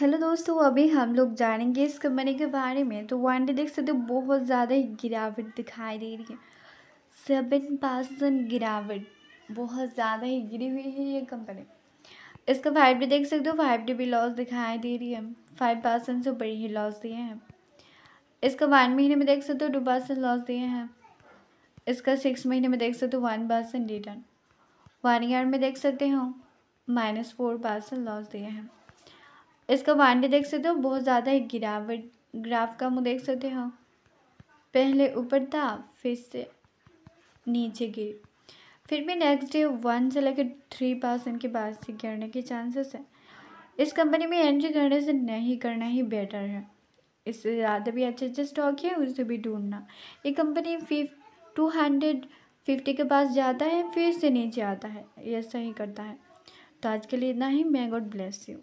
hello दोस्तों अभी हम लोग जानेंगे इस कंपनी के बारे में तो वन डे देख सकते हो बहुत ज़्यादा गिरावट दिखाई दे रही है सेवन परसेंट गिरावट बहुत ज़्यादा ही गिरी हुई है ये कंपनी इसका फाइव डे देख सकते हो फाइव डे भी लॉस दिखाई दे रही है फाइव परसेंट से बड़ी ही लॉस दिए हैं इसका वन महीने में देख सकते हो टू परसेंट लॉस दिए हैं इसका सिक्स महीने में देख सकते हो one percent return one year में देख सकते हो माइनस फोर परसेंट लॉस दिए हैं इसका बाउंड्री देख सकते हो बहुत ज़्यादा है गिरावट ग्राफ का मुँह देख सकते हो पहले ऊपर था फिर से नीचे गिर फिर भी नेक्स्ट डे वन से लेकर थ्री परसेंट के बाद से गिरने के चांसेस है इस कंपनी में एंट्री करने से नहीं करना ही बेटर है इससे ज़्यादा भी अच्छे अच्छे स्टॉक है उसे भी ढूंढना ये कंपनी फिफ टू हंड्रेड फिफ्टी के पास जाता है फिर से नीचे आता है ये सही करता है तो आज के लिए इतना ही मैं गॉड ब्लेस यू